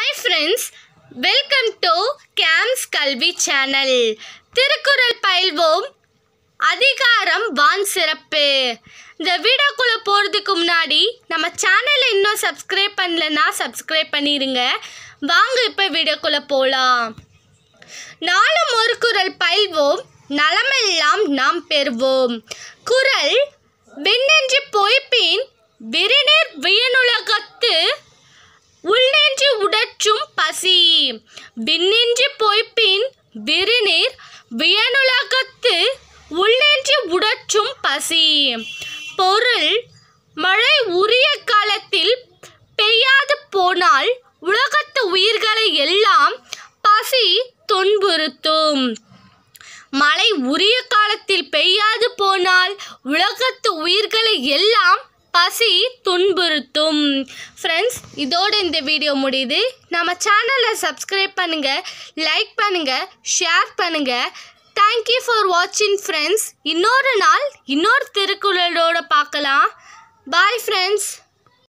hi friends welcome to games Kalvi channel Thirukkural பயில்வோம் அதிகாரம் வான் சிறப்பு இந்த வீடியோக்குள்ளே போகிறதுக்கு முன்னாடி நம்ம சேனலை இன்னும் சப்ஸ்கிரைப் பண்ணலன்னா சப்ஸ்கிரைப் பண்ணிடுங்க வாங்க இப்போ வீடியோக்குள்ளே போகலாம் நாளும் ஒரு குரல் பயில்வோம் நலமெல்லாம் நாம் பெறுவோம் குரல் விண்ணென்று பொய்ப்பின் விரிநீர் வியனு பேசி விண்ணின்றி பொய்ப்பின் விருநீர் வியனுலகத்து உள்ளின்றி உடச்சும் பசி பொருள் மழை உரிய காலத்தில் பெய்யாது போனால் உலகத்து உயிர்களை எல்லாம் பசி துன்புறுத்தும் மழை உரிய காலத்தில் பெய்யாது போனால் உலகத்து உயிர்களை எல்லாம் பசி துன்புறுத்தும் ஃப்ரெண்ட்ஸ் இதோடு இந்த வீடியோ முடியுது நம்ம சேனலை சப்ஸ்கிரைப் பண்ணுங்கள் லைக் பண்ணுங்கள் ஷேர் பண்ணுங்கள் தேங்க்யூ ஃபார் வாட்சிங் ஃப்ரெண்ட்ஸ் இன்னொரு நாள் இன்னொரு திருக்குறளோடு பார்க்கலாம் பாய் ஃப்ரெண்ட்ஸ்